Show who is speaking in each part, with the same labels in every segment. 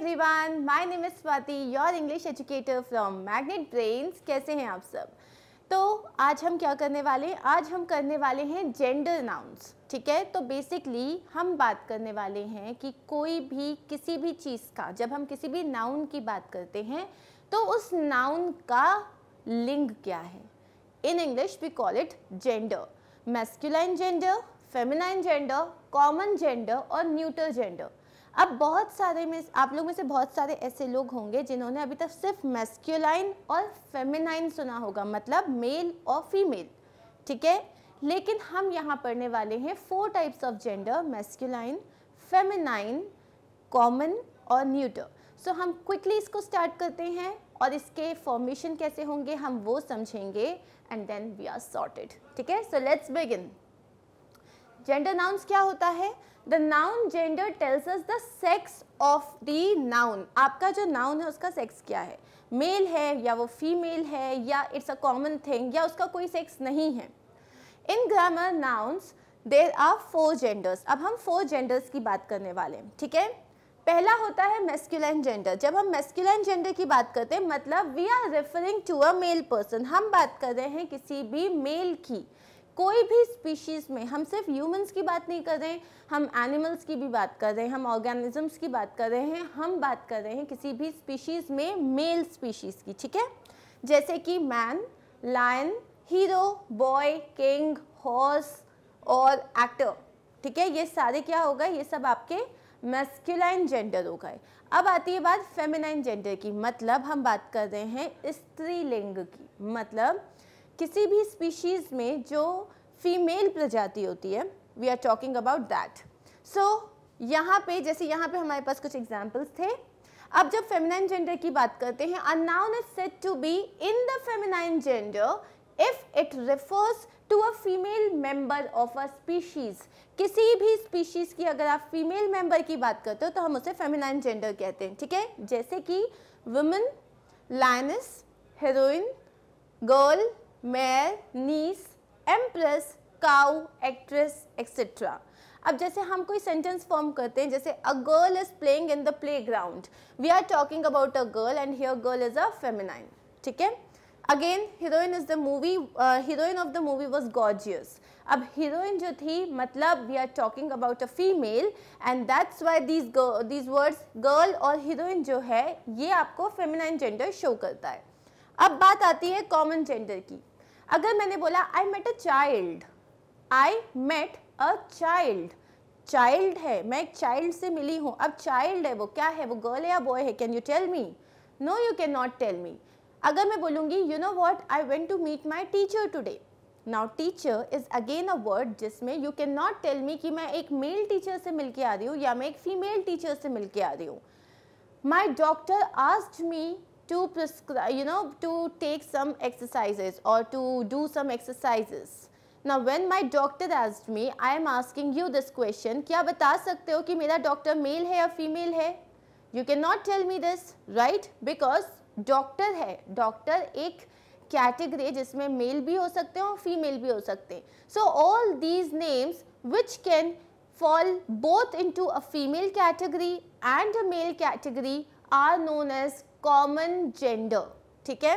Speaker 1: Everyone my name is Swati your English educator from Magnet Brains कैसे हैं आप सब तो आज हम क्या करने वाले हैं आज हम करने वाले हैं जेंडर नाउंस ठीक है तो बेसिकली हम बात करने वाले हैं कि कोई भी किसी भी चीज़ का जब हम किसी भी नाउन की बात करते हैं तो उस नाउन का लिंग क्या है in English we call it gender masculine gender feminine gender common gender और न्यूटर जेंडर अब बहुत सारे में आप लोग में से बहुत सारे ऐसे लोग होंगे जिन्होंने अभी तक सिर्फ मेस्क्यूलाइन और फेमिनाइन सुना होगा मतलब मेल और फीमेल ठीक है लेकिन हम यहाँ पढ़ने वाले हैं four types of gender masculine feminine common और न्यूटर सो हम क्विकली इसको स्टार्ट करते हैं और इसके फॉर्मेशन कैसे होंगे हम वो समझेंगे and then we are sorted ठीक है so let's begin gender nouns क्या होता है the noun gender tells us the sex of the noun आपका जो नाउन है उसका सेक्स क्या है मेल है या वो फीमेल है या इट्स अ कॉमन थिंग या उसका कोई सेक्स नहीं है in grammar nouns there are four genders अब हम फोर जेंडर्स की बात करने वाले हैं ठीक है पहला होता है मेस्कुलाइन जेंडर जब हम मेस्कुलाइन जेंडर की बात करते हैं मतलब we are referring to a male person हम बात कर रहे हैं किसी भी मेल की कोई भी स्पीशीज़ में हम सिर्फ ह्यूमंस की बात नहीं कर रहे हैं हम एनिमल्स की भी बात कर रहे हैं हम ऑर्गेनिजम्स की बात कर रहे हैं हम बात कर रहे हैं किसी भी स्पीशीज़ में मेल स्पीशीज़ की ठीक है जैसे कि man lion hero boy king horse और एक्टर ठीक है ये सारे क्या होगा ये सब आपके मैस्कुलाइन जेंडर हो गए अब आती है बात फेमिनाइन जेंडर की मतलब हम बात कर रहे हैं स्त्रीलिंग की मतलब किसी भी स्पीशीज़ में जो फीमेल प्रजाति होती है we are talking about that so यहाँ पे जैसे यहाँ पे हमारे पास कुछ एग्जाम्पल्स थे अब जब फेमिनाइन जेंडर की बात करते हैं a noun is set to be in the feminine gender if it refers to a female member of a species किसी भी स्पीशीज की अगर आप फीमेल मेंबर की बात करते हो तो हम उसे फेमिनाइन जेंडर कहते हैं ठीक है जैसे कि women lioness heroine girl mare niece empress cow actress etcetera अब जैसे हम कोई सेंटेंस फॉर्म करते हैं जैसे a girl is playing in the playground we are talking about a girl and here girl is a feminine ठीक है again heroine is the movie heroine of the movie was gorgeous अब heroine जो थी मतलब we are talking about a female and that's why these these words girl और heroine जो है ये आपको फेमिनाइन जेंडर शो करता है अब बात आती है कॉमन जेंडर की अगर मैंने बोला I met a child I met a child child है मैं एक चाइल्ड से मिली हूँ अब चाइल्ड है वो क्या है वो गर्ल है या बॉय है can you tell me no you can not tell me अगर मैं बोलूँगी you know what I went to meet my teacher today now teacher is again a word जिसमें you can not tell me कि मैं एक male teacher से मिल के आ रही हूँ या मैं एक फीमेल टीचर से मिल के आ रही हूँ my doctor asked me to, you know, to take some exercises or to do some exercises. Now when my doctor asked me, I am asking you this question, क्या bata सकते हो कि मेरा doctor male है or female है? You cannot tell me this, right? Because doctor है, doctor ek category जिसमें male भी हो सकते हैं female भी हो सकते So all these names which can fall both into a female category and a male category are known as common gender ठीक है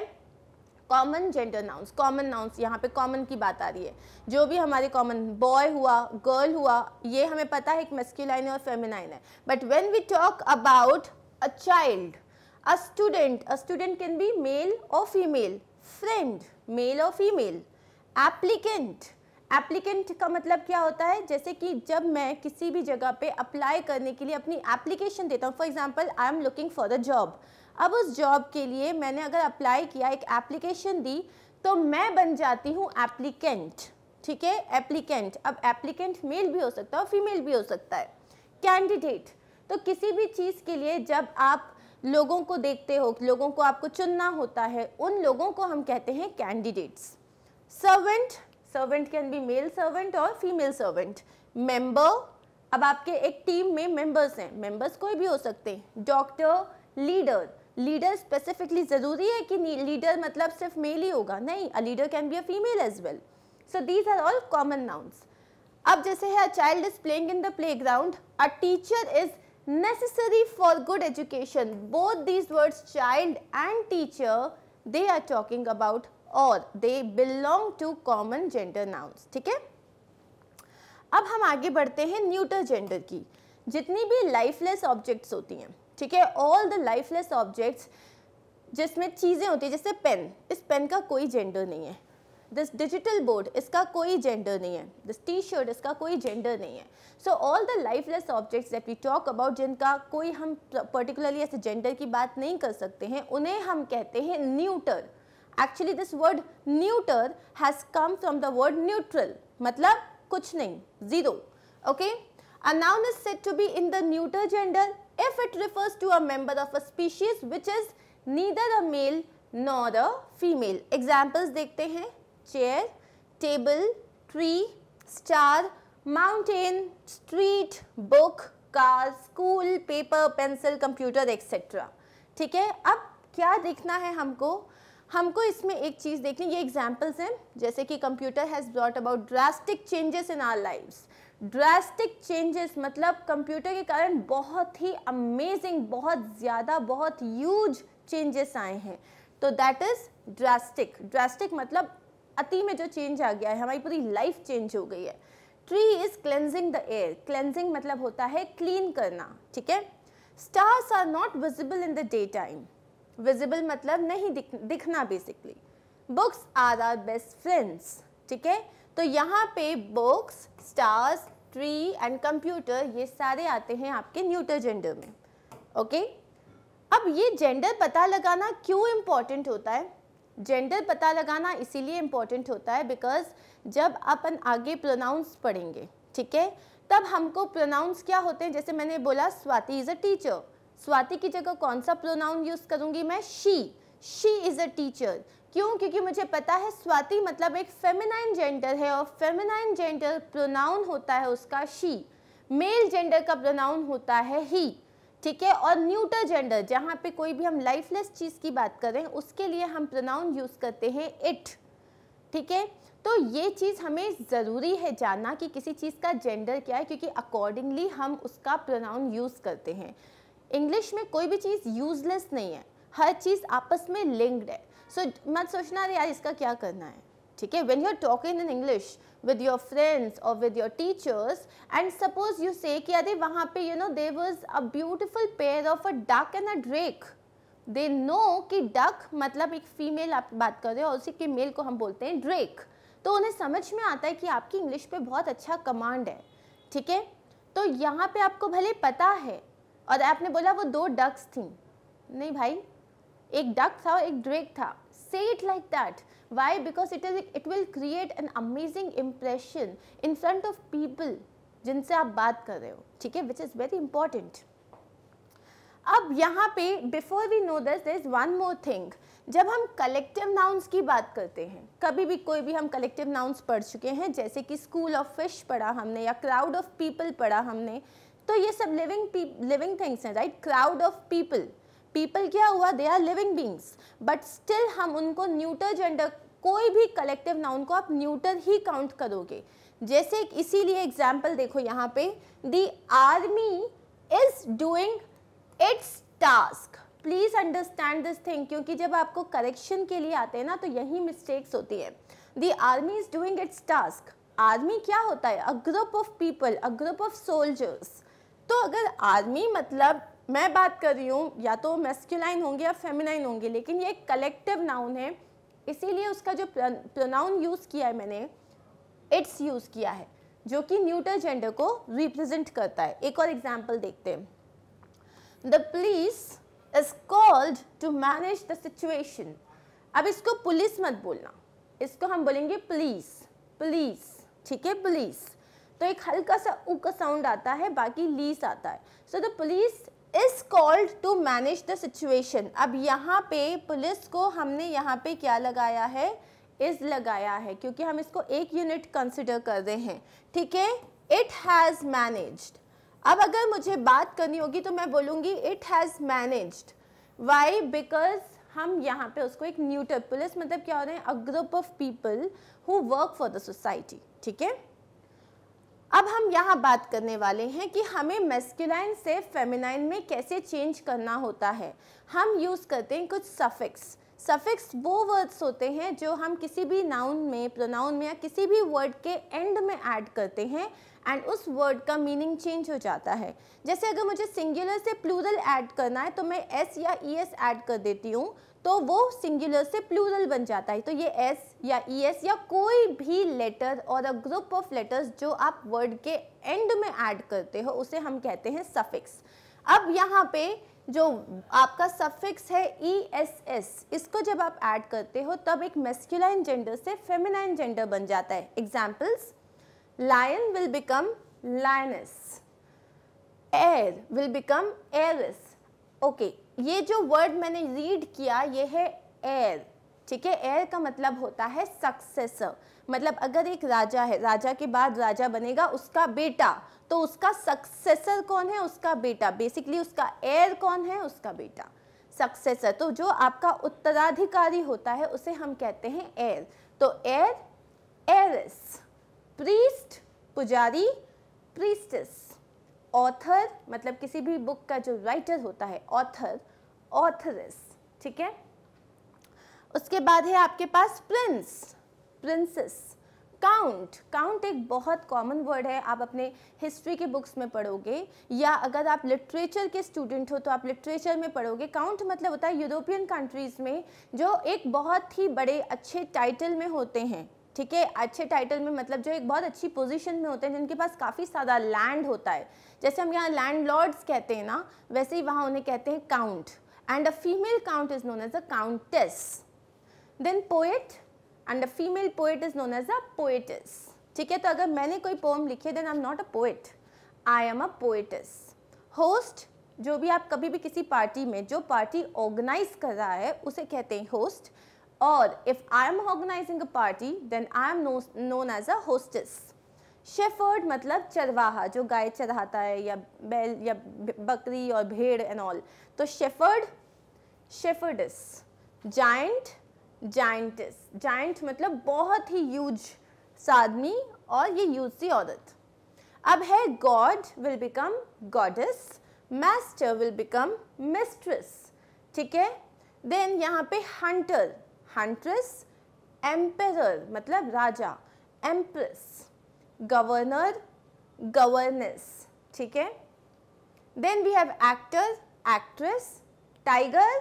Speaker 1: common gender nouns common nouns यहाँ पे कॉमन की बात आ रही है जो भी हमारे कॉमन बॉय हुआ गर्ल हुआ ये हमें पता है एक मेस्क्यूलाइन और फेमिनाइन है but when we talk about a child a student a student can be male और फीमेल फ्रेंड मेल और फीमेल एप्लीकेंट एप्लीकेंट का मतलब क्या होता है जैसे कि जब मैं किसी भी जगह पे अप्लाई करने के लिए अपनी एप्लीकेशन देता हूँ for example I am looking for the job अब उस जॉब के लिए मैंने अगर अप्लाई किया एक एप्लीकेशन दी तो मैं बन जाती हूँ एप्लीकेंट ठीक है एप्लीकेंट अब एप्लीकेंट मेल भी हो सकता है और फीमेल भी हो सकता है कैंडिडेट तो किसी भी चीज़ के लिए जब आप लोगों को देखते हो लोगों को आपको चुनना होता है उन लोगों को हम कहते हैं candidates servant servant can be male servant और फीमेल सर्वेंट मेंबर अब आपके एक टीम में मेंबर्स हैं मेंबर्स कोई भी हो सकते हैं डॉक्टर लीडर लीडर स्पेसिफिकली ज़रूरी है कि लीडर मतलब सिर्फ मेल ही होगा नहीं a leader can be a female as well so these are all common nouns अब जैसे है a child is playing in the playground a teacher is necessary for good education both these words child and teacher they are talking about और they belong to common gender nouns ठीक है अब हम आगे बढ़ते हैं neuter gender की जितनी भी लाइफलेस ऑब्जेक्ट्स होती हैं ठीक है ऑल द लाइफलेस ऑब्जेक्ट्स जिसमें चीज़ें होती हैं जैसे पेन इस पेन का कोई जेंडर नहीं है दिस डिजिटल बोर्ड इसका कोई जेंडर नहीं है दिस टी शर्ट इसका कोई जेंडर नहीं है so all the lifeless objects that we talk about जिनका कोई हम पर्टिकुलरली ऐसे जेंडर की बात नहीं कर सकते हैं उन्हें हम कहते हैं neuter actually this word neuter has come from the word neutral मतलब कुछ नहीं zero okay a noun is set to be in the neuter gender if it refers to a member of a species which is neither a male nor a female. Examples dekhte hain chair, table, tree, star, mountain, street, book, car, school, paper, pencil, computer etc. theek hai ab kya dekhna hai humko हमको इसमें एक चीज़ देखनी ये examples हैं जैसे कि computer has brought about drastic changes in our lifes drastic changes मतलब computer के कारण बहुत ही अमेजिंग बहुत ज़्यादा बहुत यूज चेंजेस आए हैं तो दैट इज़ ड्रास्टिक ड्रास्टिक मतलब अति में जो चेंज आ गया है हमारी पूरी लाइफ चेंज हो गई है tree is cleansing the air cleansing मतलब होता है क्लीन करना ठीक है stars are not visible in the day time visible मतलब नहीं दिख, दिखना basically books are our best friends ठीक है तो यहाँ पे books stars tree and computer ये सारे आते हैं आपके न्यूटर जेंडर में ओके okay? अब ये जेंडर पता लगाना क्यों इम्पॉर्टेंट होता है जेंडर पता लगाना इसीलिए इम्पॉर्टेंट होता है बिकॉज जब अपन आगे प्रोनाउंस पढ़ेंगे ठीक है तब हमको प्रोनाउंस क्या होते हैं जैसे मैंने बोला Swati is a teacher Swati की जगह कौन सा प्रोनाउन यूज़ करूँगी मैं she she is a teacher क्यों क्योंकि मुझे पता है स्वाति मतलब एक फेमिनाइन जेंडर है और फेमिनाइन जेंडर प्रोनाउन होता है उसका शी मेल जेंडर का प्रोनाउन होता है ही ठीक है और न्यूटर जेंडर जहाँ पे कोई भी हम लाइफलेस चीज़ की बात करें उसके लिए हम प्रोनाउन यूज़ करते हैं इट ठीक है तो ये चीज़ हमें ज़रूरी है जानना कि किसी चीज़ का जेंडर क्या है क्योंकि अकॉर्डिंगली हम उसका प्रोनाउन यूज़ करते हैं इंग्लिश में कोई भी चीज़ यूजलेस नहीं है हर चीज़ आपस में लिंक्ड है सो मत सोचना अरे यार इसका क्या करना है ठीक है when you are talking in English with your friends और with your teachers and suppose you say अरे वहाँ पे you know they was a beautiful pair of a duck and a drake they know कि duck मतलब एक female आप बात कर रहे हो और उसी के मेल को हम बोलते हैं ड्रेक तो उन्हें समझ में आता है कि आपकी इंग्लिश पे बहुत अच्छा कमांड है ठीक है तो यहाँ पे आपको भले पता है और आपने बोला वो दो डक्स थी नहीं भाई एक डक था और एक ड्रेक था say it like that why because it is it will create an amazing impression in front of people जिनसे आप बात कर रहे हो ठीक है विच इज़ वेरी इंपॉर्टेंट अब यहाँ पे before we know this there is one more thing जब हम कलेक्टिव नाउंस की बात करते हैं कभी भी कोई भी हम कलेक्टिव नाउंस पढ़ चुके हैं जैसे कि स्कूल ऑफ फिश पढ़ा हमने या क्राउड ऑफ पीपल पढ़ा हमने तो ये सब लिविंग लिविंग थिंग्स हैं right crowd of people people क्या हुआ they are living beings but still हम उनको न्यूटर जेंडर कोई भी कलेक्टिव नाउन को आप न्यूटर ही काउंट करोगे जैसे इसीलिए एग्जाम्पल देखो यहाँ पे the army is doing its task please understand this thing क्योंकि जब आपको करेक्शन के लिए आते हैं ना तो यही मिस्टेक्स होती है the army is doing its task army क्या होता है a group of people a group of soldiers तो अगर आर्मी मतलब मैं बात कर रही हूँ या तो मेस्क्यूलाइन होंगे या फेमिनाइन होंगे लेकिन ये एक कलेक्टिव नाउन है इसीलिए उसका जो प्रोनाउन यूज़ किया है मैंने इट्स यूज़ किया है जो कि न्यूटर जेंडर को रिप्रेजेंट करता है एक और एग्जाम्पल देखते हैं the police is called to manage the situation अब इसको पुलिस मत बोलना इसको हम बोलेंगे पुलिस पुलिस ठीक है पुलिस तो एक हल्का सा ऊ का साउंड आता है बाकी लीस आता है so the police is called to manage the situation अब यहाँ पे पुलिस को हमने यहाँ पे क्या लगाया है इज लगाया है क्योंकि हम इसको एक यूनिट कंसिडर कर रहे हैं ठीक है इट हैज़ मैनेज्ड अब अगर मुझे बात करनी होगी तो मैं बोलूँगी it has managed why because हम यहाँ पे उसको एक न्यूटर पुलिस मतलब क्या हो रहे हैं a group of people who work for the society ठीक है अब हम यहाँ बात करने वाले हैं कि हमें मेस्कुलाइन से फेमिनाइन में कैसे चेंज करना होता है हम यूज़ करते हैं कुछ सफिक्स सफिक्स वो वर्ड्स होते हैं जो हम किसी भी नाउन में प्रोनाउन में या किसी भी वर्ड के एंड में ऐड करते हैं एंड उस वर्ड का मीनिंग चेंज हो जाता है जैसे अगर मुझे सिंगुलर से प्लूरल ऐड करना है तो मैं एस या ई एस ऐड कर देती हूँ तो वो सिंगुलर से प्लूरल बन जाता है तो ये एस या ई e एस या कोई भी लेटर और अ ग्रुप ऑफ लेटर्स जो आप वर्ड के एंड में ऐड करते हो उसे हम कहते हैं सफिक्स अब यहाँ पे जो आपका सफिक्स है ई एस एस इसको जब आप ऐड करते हो तब एक मेस्कुलाइन जेंडर से फेमिनाइन जेंडर बन जाता है examples lion will become lioness heir will become heiress okay ये जो वर्ड मैंने रीड किया ये है एयर ठीक है एयर का मतलब होता है सक्सेसर मतलब अगर एक राजा है राजा के बाद राजा बनेगा उसका बेटा तो उसका सक्सेसर कौन है उसका बेटा बेसिकली उसका एयर कौन है उसका बेटा सक्सेसर तो जो आपका उत्तराधिकारी होता है उसे हम कहते हैं एयर तो एयर एयरस प्रीस्ट पुजारी प्रीस्टस ऑथर मतलब किसी भी बुक का जो राइटर होता है ऑथर ऑथरेस ठीक है उसके बाद है आपके पास प्रिंस प्रिंसेस काउंट काउंट एक बहुत कॉमन वर्ड है आप अपने हिस्ट्री के बुक्स में पढ़ोगे या अगर आप लिटरेचर के स्टूडेंट हो तो आप लिटरेचर में पढ़ोगे काउंट मतलब होता है यूरोपियन कंट्रीज़ में जो एक बहुत ही बड़े अच्छे टाइटल में होते हैं ठीक है अच्छे टाइटल में मतलब जो एक बहुत अच्छी पोजीशन में होते हैं जिनके पास काफ़ी सारा लैंड होता है जैसे हम यहाँ लैंड लॉर्ड्स कहते हैं ना वैसे ही वहाँ उन्हें कहते हैं count and a female count is known as a countess then poet and a female poet is known as a poetess ठीक है तो अगर मैंने कोई पोम लिखी है then I am not a poet I am a poetess host जो भी आप कभी भी किसी पार्टी में जो पार्टी ऑर्गेनाइज कर रहा है उसे कहते हैं होस्ट और if I am organising a party then I am known as a hostess shepherd मतलब चरवाहा जो गाय चराता है या बैल या बकरी और भेड़ एंड ऑल तो shepherd shepherdess giant giantess giant मतलब बहुत ही यूज आदमी और ये यूज सी औरत अब है god will become goddess master will become mistress ठीक है देन यहाँ पे हंटर हंट्रेस एम्पेर मतलब राजा एम्प्रेस गवर्नर गवर्नेस ठीक है then we have actor actress tiger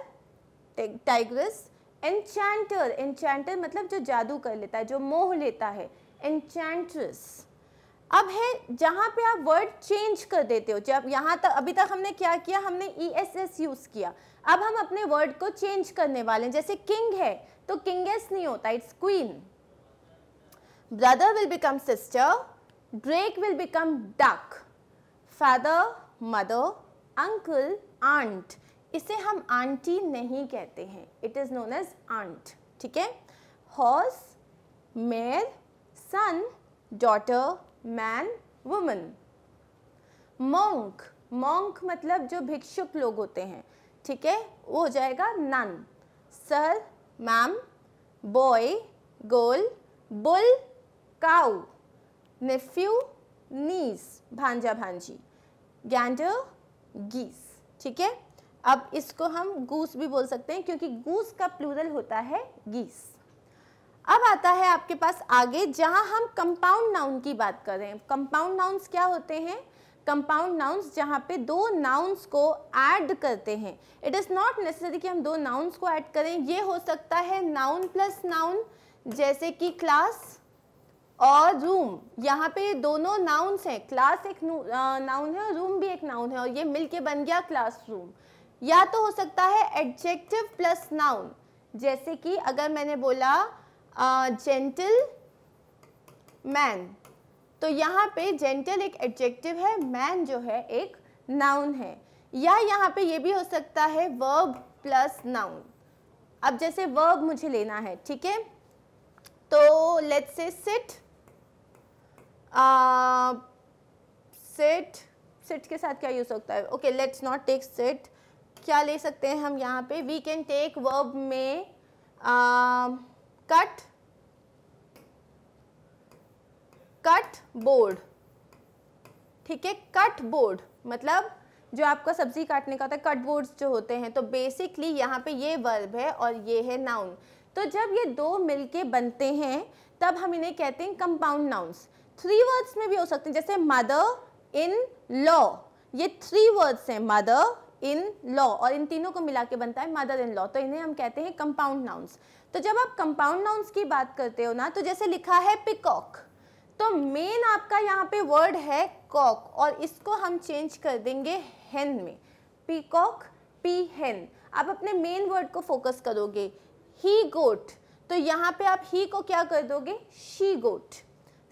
Speaker 1: tigress enchanter enchanter मतलब जो जादू कर लेता है जो मोह लेता है एनचैंट्रेस अब है जहाँ पे आप वर्ड चेंज कर देते हो जब यहाँ तक अभी तक हमने क्या किया हमने ई एस एस यूज़ किया अब हम अपने वर्ड को चेंज करने वाले हैं जैसे किंग है तो किंगेस नहीं होता it's queen brother will become sister drake will become duck father mother uncle aunt इसे हम आंटी नहीं कहते हैं it is known as aunt ठीक है horse mare son daughter man woman monk monk मतलब जो भिक्षुक लोग होते हैं ठीक है वो हो जाएगा nun sir ma'am boy girl bull cow nephew niece भांजा भांजी गैंडर गीस ठीक है अब इसको हम गूस भी बोल सकते हैं क्योंकि गूस का प्लूरल होता है गीस अब आता है आपके पास आगे जहां हम कंपाउंड नाउन की बात कर रहे हैं कंपाउंड नाउन्स क्या होते हैं कंपाउंड नाउन्स जहाँ पे दो नाउन्स को ऐड करते हैं इट इज़ नॉट नेसेसरी कि हम दो नाउन्स को ऐड करें ये हो सकता है नाउन प्लस नाउन जैसे कि क्लास और रूम यहाँ पे दोनों नाउन्स हैं क्लास एक नाउन है और रूम भी एक नाउन है और ये मिलके बन गया रूम या तो हो सकता है एडजेक्टिव प्लस नाउन जैसे कि अगर मैंने बोला जेंटल मैन तो यहाँ पे जेंटल एक एडजेक्टिव है मैन जो है एक नाउन है या यहाँ पे ये भी हो सकता है वर्ब प्लस नाउन अब जैसे वर्ब मुझे लेना है ठीक है तो let's say sit sit sit के साथ क्या यूज़ होता है okay let's not take sit क्या ले सकते हैं हम यहाँ पे वी कैन टेक वर्ब में कट uh, कट बोर्ड ठीक है कट बोर्ड मतलब जो आपका सब्जी काटने का होता है कट बोर्ड जो होते हैं तो बेसिकली यहाँ पे ये वर्ब है और ये है नाउन तो जब ये दो मिलके बनते हैं तब हम इन्हें कहते हैं कंपाउंड नाउन्स थ्री वर्ड्स में भी हो सकते हैं जैसे मदर इन लॉ ये थ्री वर्ड्स हैं मदर इन लॉ और इन तीनों को मिला के बनता है मदर इन लॉ तो इन्हें हम कहते हैं कंपाउंड नाउन्स तो जब आप कंपाउंड नाउन्स की बात करते हो ना तो जैसे लिखा है पिकॉक तो मेन आपका यहाँ पे वर्ड है कॉक और इसको हम चेंज कर देंगे हेन में कॉक पी हेन आप अपने मेन वर्ड को फोकस करोगे ही गोट तो यहाँ पे आप ही को क्या कर दोगे she got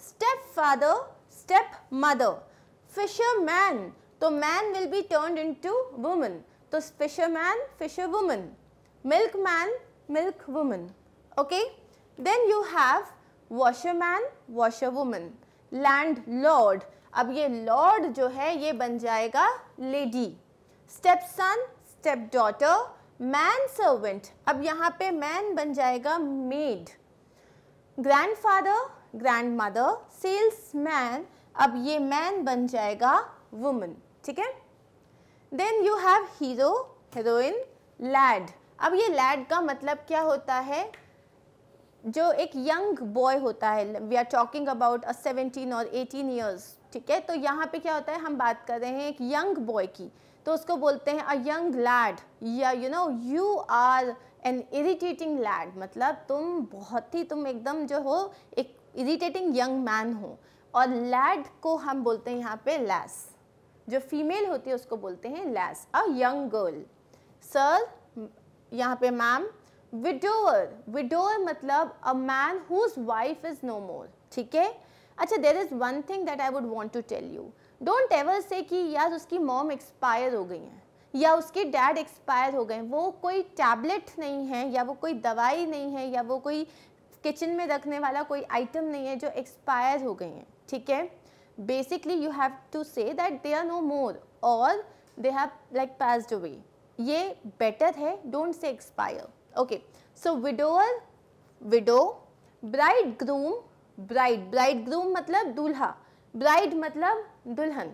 Speaker 1: step father step mother fisher man तो man will be turn in to woman तो fisher man fisher woman milk man milk woman okay then you have washerman washerwoman land lord अब ये lord जो है ये बन जाएगा lady step son step daughter man servant अब यहाँ पे मैन बन जाएगा मेड ग्रैंडफादर ग्रैंडमदर सेल्समैन अब ये मैन बन जाएगा वुमन ठीक है then you have hero heroine lad अब ये लैड का मतलब क्या होता है जो एक यंग बॉय होता है we are talking about a seventeen और एटीन ईयर्स ठीक है तो यहाँ पे क्या होता है हम बात कर रहे हैं एक यंग बॉय की तो उसको बोलते हैं अ यंग लैड या you know you are an irritating lad मतलब तुम बहुत ही तुम एकदम जो हो एक इरिटेटिंग यंग मैन हो और लैड को हम बोलते हैं यहाँ पे लैस जो फीमेल होती है उसको बोलते हैं lass a young girl sir यहाँ पे मैम विडोअर विडोअर मतलब a man whose wife is no more ठीक है अच्छा there is one thing that I would want to tell you don't ever say कि यार उसकी मॉम एक्सपायर हो गई हैं या उसके डैड एक्सपायर हो गए हैं वो कोई टैबलेट नहीं है या वो कोई दवाई नहीं है या वो कोई किचन में रखने वाला कोई आइटम नहीं है जो एक्सपायर हो गई हैं ठीक है basically you have to say that they are no more और they have like passed away ये बेटर है don't say expire okay so widower widow bridegroom bride bridegroom मतलब दूल्हा bride मतलब दुल्हन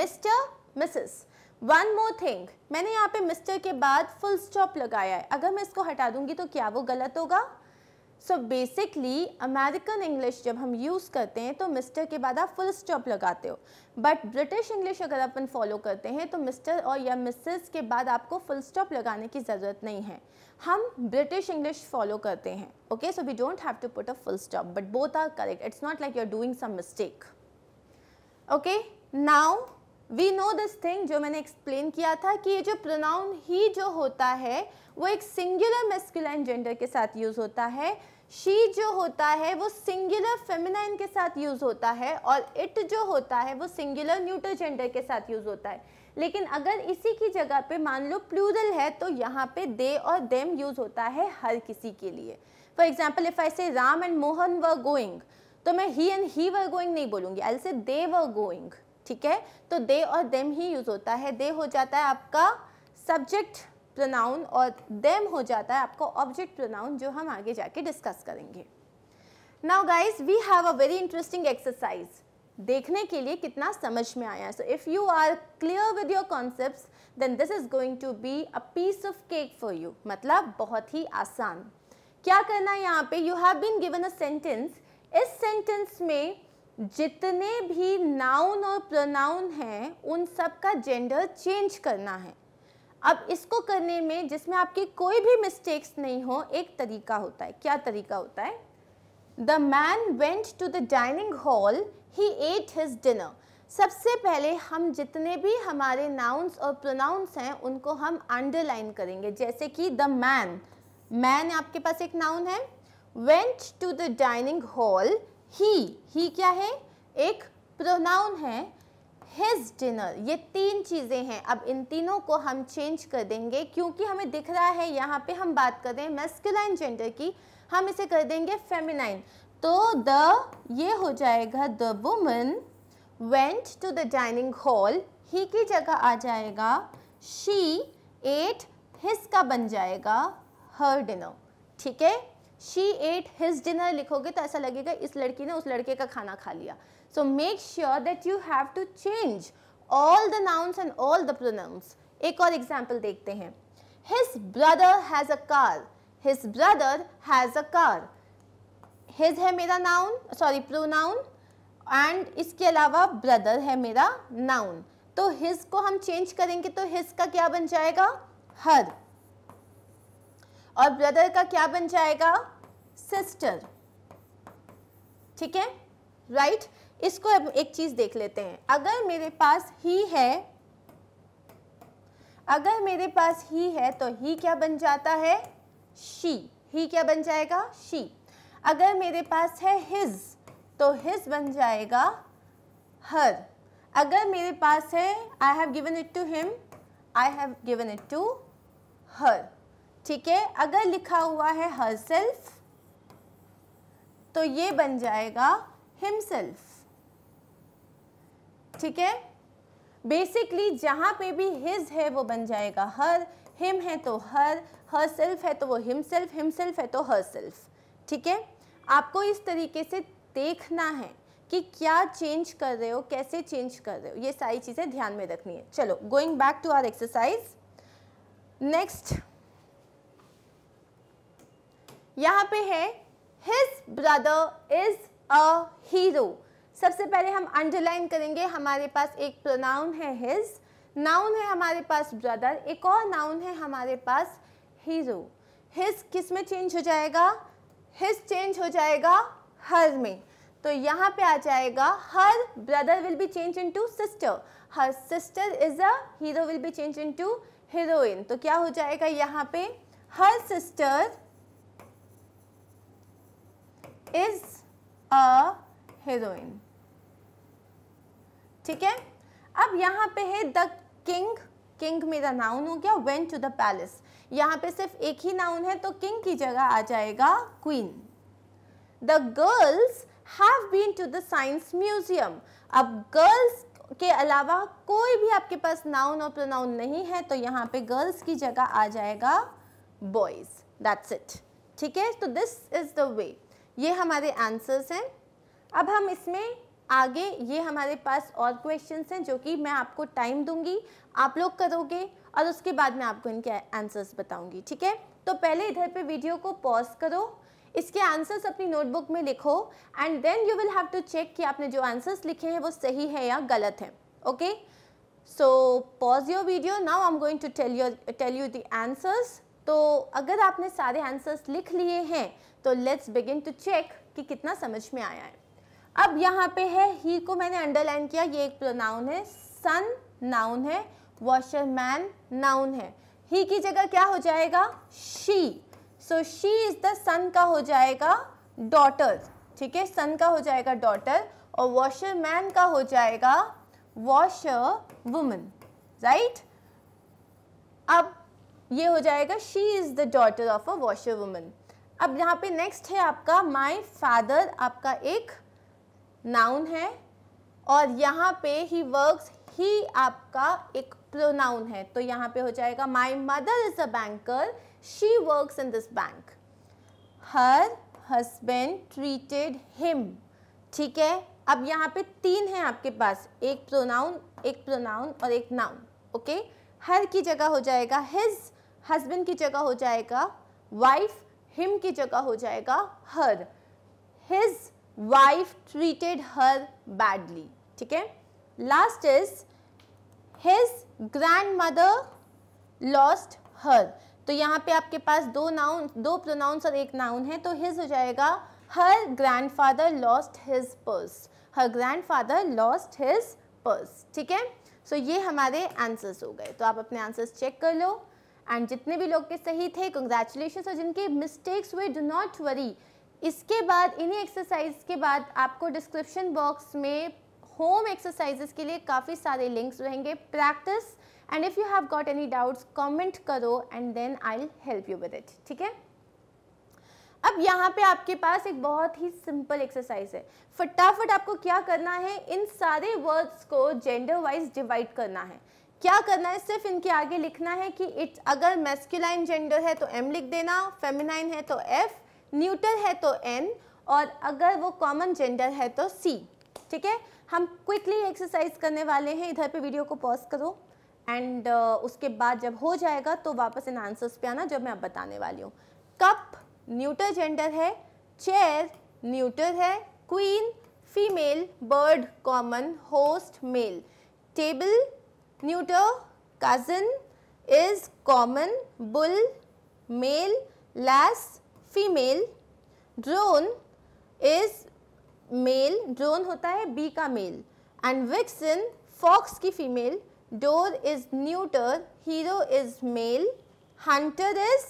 Speaker 1: Mr Mrs one more thing मैंने यहाँ पे मिस्टर के बाद फुल स्टॉप लगाया है अगर मैं इसको हटा दूंगी तो क्या वो गलत होगा सो बेसिकली अमेरिकन इंग्लिश जब हम यूज़ करते हैं तो मिस्टर के बाद आप फुल स्टॉप लगाते हो बट ब्रिटिश इंग्लिश अगर अपन फॉलो करते हैं तो मिस्टर और या मिसेस के बाद आपको फुल स्टॉप लगाने की ज़रूरत नहीं है हम ब्रिटिश इंग्लिश फॉलो करते हैं okay so we don't have to put a full stop but both are correct it's not like you are doing some mistake okay now we know this thing जो मैंने explain किया था कि ये जो pronoun ही जो होता है वो एक सिंगुलर मेस्कुलर जेंडर के साथ यूज़ होता है शी जो होता है वो सिंगुलर फेमिनाइन के साथ यूज़ होता है और इट जो होता है वो सिंगुलर न्यूट्रोजेंडर जेंडर के साथ यूज़ होता है लेकिन अगर इसी की जगह पे मान लो प्लूरल है तो यहाँ पे दे और देम यूज़ होता है हर किसी के लिए for example if I say Ram and Mohan were going तो मैं ही एंड ही वर गोइंग नहीं बोलूँगी आई से दे वर गोइंग ठीक है तो दे और देम ही यूज़ होता है दे हो जाता है आपका सब्जेक्ट प्रोनाउन और देम हो जाता है आपको ऑब्जेक्ट प्रोनाउन जो हम आगे जाके डिस्कस करेंगे now guys we have a very interesting exercise देखने के लिए कितना समझ में आया so if you are clear with your concept then this is going to be a piece of cake for you मतलब बहुत ही आसान क्या करना है यहाँ पे you have been given a sentence इस सेंटेंस में जितने भी नाउन और प्रोनाउन हैं उन सब का जेंडर चेंज करना है अब इसको करने में जिसमें आपकी कोई भी मिस्टेक्स नहीं हो एक तरीका होता है क्या तरीका होता है the man went to the dining hall he ate his dinner सबसे पहले हम जितने भी हमारे नाउन्स और प्रोनाउंस हैं उनको हम अंडरलाइन करेंगे जैसे कि द मैन मैन आपके पास एक नाउन है went to the dining hall he he क्या है एक प्रोनाउन है हिज डिनर ये तीन चीज़ें हैं अब इन तीनों को हम चेंज कर देंगे क्योंकि हमें दिख रहा है यहाँ पे हम बात कर रहे हैं मेस्कुलाइन जेंडर की हम इसे कर देंगे फेमिनाइन तो द ये हो जाएगा the woman went to the dining hall he की जगह आ जाएगा शी एट हिज का बन जाएगा हर डिनर ठीक है शी एट हिज डिनर लिखोगे तो ऐसा लगेगा इस लड़की ने उस लड़के का खाना खा लिया So make sure that you have to change all the nouns and all the pronouns. ek aur example dekhte hain His brother has a car. His brother has a car. His hai mera noun, sorry pronoun and iske alawa brother hai mera noun. to his ko hum change karenge to his ka kya ban jayega her. और brother का क्या बन जाएगा sister ठीक है right right? इसको अब एक चीज़ देख लेते हैं अगर मेरे पास ही है अगर मेरे पास ही है तो ही क्या बन जाता है शी ही क्या बन जाएगा शी अगर मेरे पास है हिज तो हिज बन जाएगा हर अगर मेरे पास है I have given it to him I have given it to her ठीक है अगर लिखा हुआ है हर सेल्फ तो ये बन जाएगा हिमसेल्फ ठीक है बेसिकली जहाँ पे भी हिज है वो बन जाएगा हर हिम है तो हर हर सेल्फ है तो वो हिम सेल्फ हिम सेल्फ है तो हर सेल्फ ठीक है आपको इस तरीके से देखना है कि क्या चेंज कर रहे हो कैसे चेंज कर रहे हो ये सारी चीज़ें ध्यान में रखनी है चलो going back to our exercise next यहाँ पे है his brother is a hero सबसे पहले हम अंडरलाइन करेंगे हमारे पास एक प्रोनाउन है हिज नाउन है हमारे पास ब्रदर एक और नाउन है हमारे पास हीरो हिज किस में चेंज हो जाएगा हिज चेंज हो जाएगा हर में तो यहाँ पे आ जाएगा her brother will be change in to sister her sister is a hero will be change in to heroine तो क्या हो जाएगा यहाँ पे her sister is a heroine ठीक है अब यहाँ पे है द किंग किंग मेरा नाउन हो गया वेंट टू द पैलेस यहाँ पे सिर्फ एक ही नाउन है तो किंग की जगह आ जाएगा queen the girls have been to the science museum अब गर्ल्स के अलावा कोई भी आपके पास नाउन और प्रोनाउन नहीं है तो यहाँ पे गर्ल्स की जगह आ जाएगा बॉयज दैट्स इट ठीक है तो दिस इज द वे ये हमारे आंसर्स हैं अब हम इसमें आगे ये हमारे पास और क्वेश्चंस हैं जो कि मैं आपको टाइम दूंगी आप लोग करोगे और उसके बाद मैं आपको इनके आंसर्स बताऊंगी ठीक है तो पहले इधर पे वीडियो को पॉज करो इसके आंसर्स अपनी नोटबुक में लिखो and then you will have to check कि आपने जो आंसर्स लिखे हैं वो सही है या गलत है okay so pause your video now I am going to tell your tell you the answers तो अगर आपने सारे आंसर्स लिख लिए हैं तो लेट्स बिगिन टू चेक कि कितना समझ में आया है अब यहाँ पे है ही को मैंने अंडरलाइन किया ये एक प्रोनाउन है सन नाउन है वॉशरमैन नाउन है ही की जगह क्या हो जाएगा she so she is the son का हो जाएगा डॉटर ठीक है सन का हो जाएगा डॉटर और वॉशरमैन का हो जाएगा वॉशर वुमन राइट अब ये हो जाएगा she is the daughter of a washer woman अब यहाँ पे नेक्स्ट है आपका माई फादर आपका एक नाउन है और यहाँ पे ही वर्क्स ही आपका एक प्रोनाउन है तो यहाँ पे हो जाएगा my mother is a banker she works in this bank her husband treated him ठीक है अब यहाँ पे तीन हैं आपके पास एक प्रोनाउन एक प्रोनाउन और एक नाउन ओके हर की जगह हो जाएगा हिज हस्बैंड की जगह हो जाएगा वाइफ हिम की जगह हो जाएगा her his wife treated her badly ठीक है last is his grandmother lost her तो यहाँ पे आपके पास दो नाउन दो प्रोनाउंस और एक नाउन है तो हिज हो जाएगा her grandfather lost his purse her grandfather lost his purse ठीक है सो ये हमारे आंसर्स हो गए तो आप अपने आंसर्स चेक कर लो एंड जितने भी लोग के सही थे कंग्रेचुलेशन और जिनके मिस्टेक्स हुए डू नॉट वरी इसके बाद इन्हीं एक्सरसाइज के बाद आपको डिस्क्रिप्शन बॉक्स में होम एक्सरसाइजेस के लिए काफ़ी सारे लिंक्स रहेंगे practice and if you have got any doubts comment करो and then I help you with it ठीक है अब यहाँ पे आपके पास एक बहुत ही सिंपल एक्सरसाइज है फटाफट आपको क्या करना है इन सारे वर्ड्स को जेंडर वाइज डिवाइड करना है क्या करना है सिर्फ इनके आगे लिखना है कि इट्स अगर मेस्क्यूलाइन जेंडर है तो एम लिख देना फेमिनाइन है तो एफ़ न्यूट्रल है तो एन और अगर वो कॉमन जेंडर है तो सी ठीक है हम क्विकली एक्सरसाइज करने वाले हैं इधर पे वीडियो को पॉज करो एंड uh, उसके बाद जब हो जाएगा तो वापस इन आंसर्स पे आना जब मैं अब बताने वाली हूँ कप न्यूटर जेंडर है चेयर न्यूटर है queen female bird common host male table neuter cousin is common bull male lass female drone is male drone होता है बी का मेल एंड विक्सन फॉक्स की female door is neuter hero is male hunter is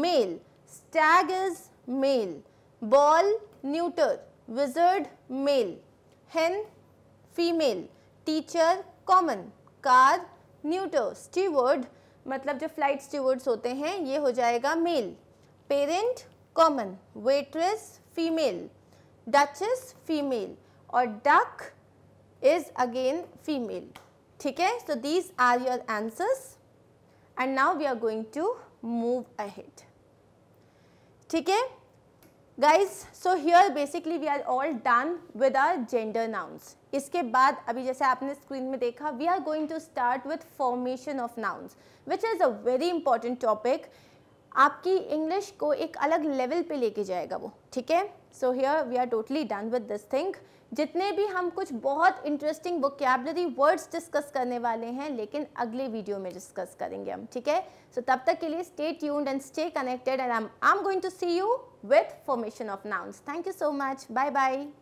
Speaker 1: male stag is male ball neuter wizard male hen female teacher common car neuter steward मतलब जो flight stewards होते हैं ये हो जाएगा male parent common waitress female duchess female और duck is again female ठीक है so these are your answers and now we are going to move ahead ठीक है guys so here basically we are all done with our gender nouns इसके बाद अभी जैसे आपने स्क्रीन में देखा we are going to start with formation of nouns which is a very important topic आपकी इंग्लिश को एक अलग लेवल पे लेके जाएगा वो ठीक है so here we are totally done with this thing जितने भी हम कुछ बहुत इंटरेस्टिंग वोकेबलरी वर्ड्स डिस्कस करने वाले हैं लेकिन अगले वीडियो में डिस्कस करेंगे हम ठीक है सो तब तक के लिए stay tuned and stay connected and I am going to see you with formation of nouns thank you so much bye bye